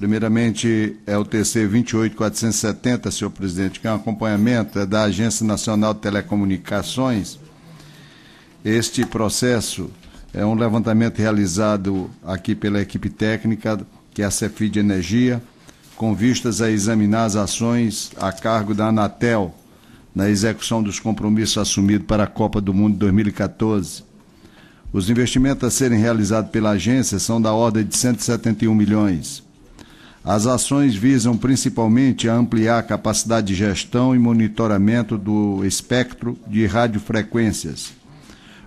Primeiramente, é o TC 28470, senhor presidente, que é um acompanhamento é da Agência Nacional de Telecomunicações. Este processo é um levantamento realizado aqui pela equipe técnica, que é a de Energia, com vistas a examinar as ações a cargo da Anatel na execução dos compromissos assumidos para a Copa do Mundo 2014. Os investimentos a serem realizados pela agência são da ordem de 171 milhões as ações visam principalmente a ampliar a capacidade de gestão e monitoramento do espectro de radiofrequências.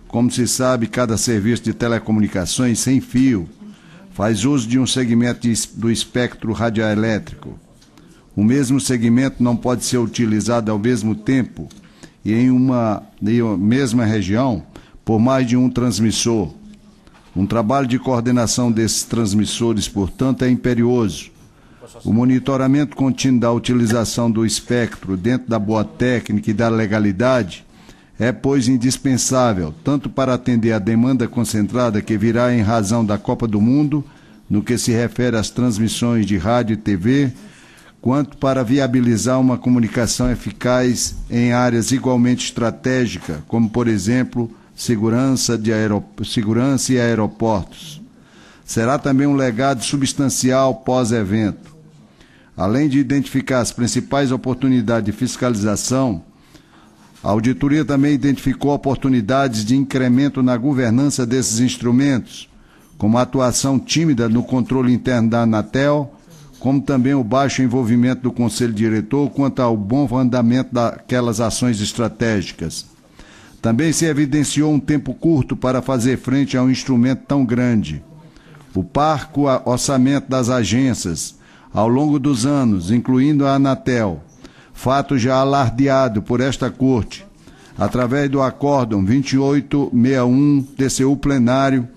Como se sabe, cada serviço de telecomunicações sem fio faz uso de um segmento do espectro radioelétrico. O mesmo segmento não pode ser utilizado ao mesmo tempo e em uma, em uma mesma região por mais de um transmissor. Um trabalho de coordenação desses transmissores, portanto, é imperioso o monitoramento contínuo da utilização do espectro dentro da boa técnica e da legalidade é, pois, indispensável, tanto para atender à demanda concentrada que virá em razão da Copa do Mundo, no que se refere às transmissões de rádio e TV, quanto para viabilizar uma comunicação eficaz em áreas igualmente estratégicas, como, por exemplo, segurança, de aerop... segurança e aeroportos. Será também um legado substancial pós-evento Além de identificar as principais oportunidades de fiscalização, a auditoria também identificou oportunidades de incremento na governança desses instrumentos, como a atuação tímida no controle interno da Anatel, como também o baixo envolvimento do Conselho Diretor quanto ao bom andamento daquelas ações estratégicas. Também se evidenciou um tempo curto para fazer frente a um instrumento tão grande. O parco orçamento das agências ao longo dos anos, incluindo a Anatel, fato já alardeado por esta Corte, através do Acórdão 2861 TCU Plenário,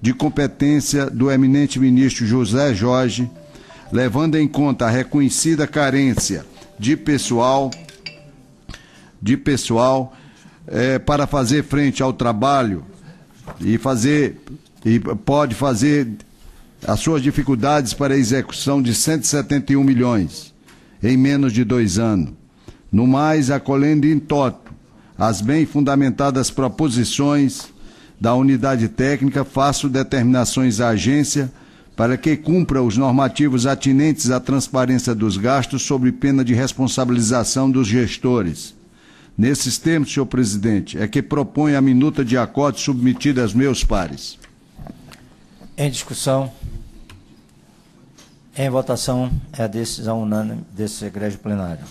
de competência do eminente ministro José Jorge, levando em conta a reconhecida carência de pessoal, de pessoal é, para fazer frente ao trabalho e fazer e pode fazer as suas dificuldades para a execução de 171 milhões em menos de dois anos. No mais, acolhendo em toto as bem fundamentadas proposições da unidade técnica, faço determinações à agência para que cumpra os normativos atinentes à transparência dos gastos sob pena de responsabilização dos gestores. Nesses termos, senhor presidente, é que propõe a minuta de acordo submetida aos meus pares. Em discussão. Em votação é a decisão unânime desse Egrégio Plenário.